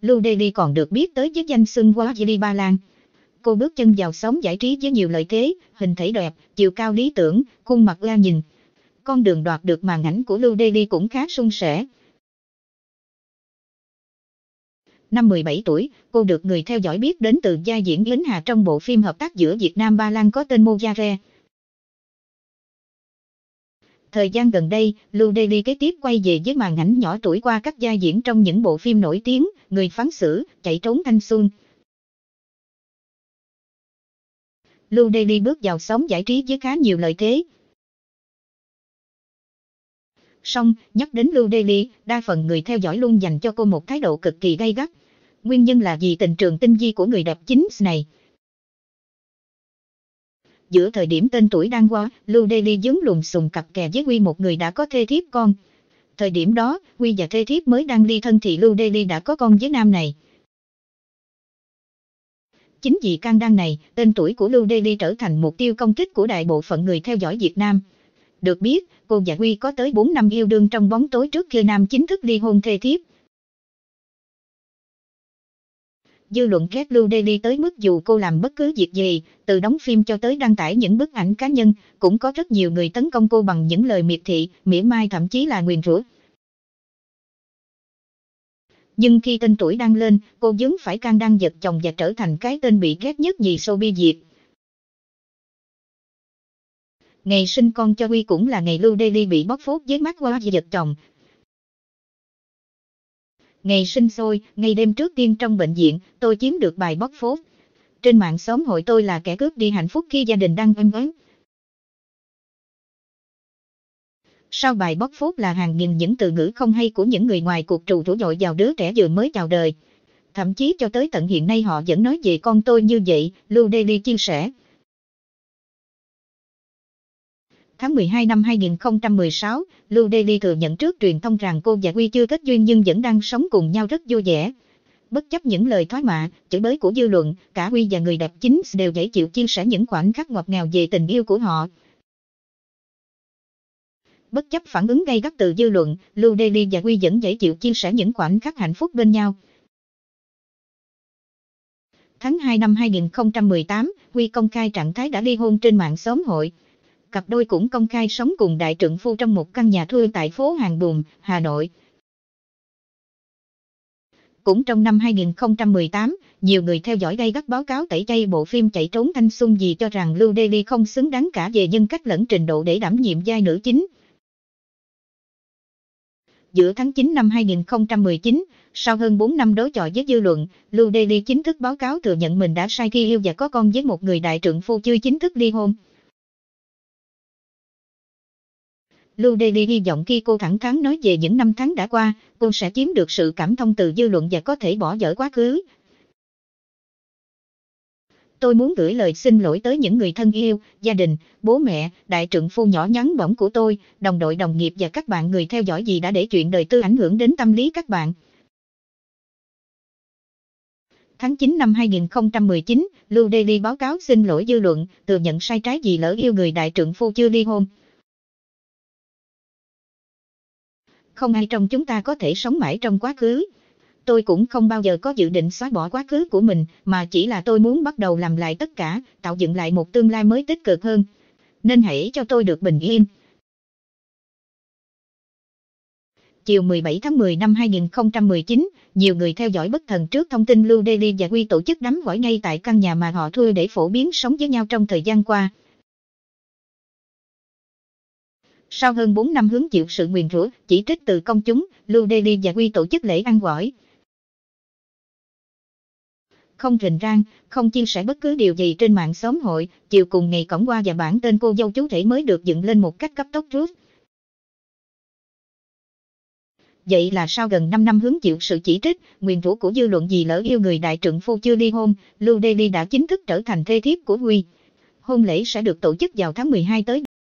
Lưu Daily còn được biết tới với danh xưng Wajili Ba Lan. Cô bước chân vào sống giải trí với nhiều lợi thế, hình thể đẹp, chiều cao lý tưởng, khuôn mặt la nhìn. Con đường đoạt được màn ảnh của Lưu Daily cũng khá sung sẻ. Năm 17 tuổi, cô được người theo dõi biết đến từ gia diễn Lính Hà trong bộ phim hợp tác giữa Việt Nam Ba Lan có tên Mojare. Thời gian gần đây, Lưu Daily kế tiếp quay về với màn ảnh nhỏ tuổi qua các gia diễn trong những bộ phim nổi tiếng, Người phán xử, Chạy trốn thanh xuân. Lưu Daily bước vào sóng giải trí với khá nhiều lợi thế. Song, nhắc đến Lưu Daily, đa phần người theo dõi luôn dành cho cô một thái độ cực kỳ gay gắt. Nguyên nhân là vì tình trường tinh vi của người đẹp chính này giữa thời điểm tên tuổi đang qua, Lưu Đê Ly dấn lùm sùng cặp kè với Quy một người đã có thê thiếp con. Thời điểm đó, Quy và thê thiếp mới đang ly thân thì Lưu Đê Ly đã có con với nam này. Chính vì can đăng này, tên tuổi của Lưu Đê Ly trở thành mục tiêu công kích của đại bộ phận người theo dõi Việt Nam. Được biết, cô và Huy có tới 4 năm yêu đương trong bóng tối trước khi Nam chính thức ly hôn thê thiếp. dư luận ghét Lưu Daily tới mức dù cô làm bất cứ việc gì, từ đóng phim cho tới đăng tải những bức ảnh cá nhân, cũng có rất nhiều người tấn công cô bằng những lời miệt thị, mỉa mai thậm chí là nguyền rủa. Nhưng khi tên tuổi đang lên, cô dướng phải can đăng giật chồng và trở thành cái tên bị ghét nhất nhì showbiz diệt. Ngày sinh con cho Huy cũng là ngày Lưu Daily bị bóc phốt với mắt qua giật chồng, Ngày sinh sôi, ngày đêm trước tiên trong bệnh viện, tôi chiếm được bài bóc phốt. Trên mạng xóm hội tôi là kẻ cướp đi hạnh phúc khi gia đình đang âm ớn. Sau bài bóc phốt là hàng nghìn những từ ngữ không hay của những người ngoài cuộc trù thủ dội vào đứa trẻ vừa mới chào đời. Thậm chí cho tới tận hiện nay họ vẫn nói về con tôi như vậy, Lưu Daily chia sẻ. tháng 12 năm 2016, Lưu Daily thừa nhận trước truyền thông rằng cô và Huy chưa kết duyên nhưng vẫn đang sống cùng nhau rất vui vẻ. Bất chấp những lời thoái mạ, chửi bới của dư luận, cả Huy và người đẹp chính đều dễ chịu chia sẻ những khoảnh khắc ngọt ngào về tình yêu của họ. Bất chấp phản ứng gay gắt từ dư luận, Lưu Daily và Huy vẫn dễ chịu chia sẻ những khoảnh khắc hạnh phúc bên nhau. Tháng 2 năm 2018, Huy công khai trạng thái đã ly hôn trên mạng sớm hội cặp đôi cũng công khai sống cùng đại trưởng phu trong một căn nhà thuê tại phố Hàng Buồm, Hà Nội. Cũng trong năm 2018, nhiều người theo dõi gây gắt báo cáo tẩy chay bộ phim Chạy trốn thanh xuân gì cho rằng Lưu Đê Ly không xứng đáng cả về nhân cách lẫn trình độ để đảm nhiệm vai nữ chính. Giữa tháng 9 năm 2019, sau hơn 4 năm đối chọi với dư luận, Lưu Đê Ly chính thức báo cáo thừa nhận mình đã sai khi yêu và có con với một người đại trưởng phu chưa chính thức ly hôn. Lưu Daily hy vọng khi cô thẳng thắn nói về những năm tháng đã qua, cô sẽ chiếm được sự cảm thông từ dư luận và có thể bỏ dở quá khứ. Tôi muốn gửi lời xin lỗi tới những người thân yêu, gia đình, bố mẹ, đại trưởng phu nhỏ nhắn bỏng của tôi, đồng đội đồng nghiệp và các bạn người theo dõi gì đã để chuyện đời tư ảnh hưởng đến tâm lý các bạn. Tháng 9 năm 2019, Lưu Daily báo cáo xin lỗi dư luận, thừa nhận sai trái gì lỡ yêu người đại trưởng phu chưa ly hôn. Không ai trong chúng ta có thể sống mãi trong quá khứ. Tôi cũng không bao giờ có dự định xóa bỏ quá khứ của mình, mà chỉ là tôi muốn bắt đầu làm lại tất cả, tạo dựng lại một tương lai mới tích cực hơn. Nên hãy cho tôi được bình yên. chiều 17 tháng 10 năm 2019, nhiều người theo dõi bất thần trước thông tin Lưu Daily và Quy tổ chức đám vỏi ngay tại căn nhà mà họ thuê để phổ biến sống với nhau trong thời gian qua. Sau hơn 4 năm hướng chịu sự nguyền rủa, chỉ trích từ công chúng, Lưu Đê Daily và Quy tổ chức lễ ăn gỏi. Không rình rang, không chia sẻ bất cứ điều gì trên mạng xóm hội, chiều cùng ngày cổng qua và bản tên cô dâu chú rể mới được dựng lên một cách cấp tốc rút. Vậy là sau gần 5 năm hướng chịu sự chỉ trích, nguyền rủa của dư luận gì lỡ yêu người đại trưởng phu chưa ly hôn, Lưu Đê Daily đã chính thức trở thành thê thiếp của Huy. Hôn lễ sẽ được tổ chức vào tháng 12 tới.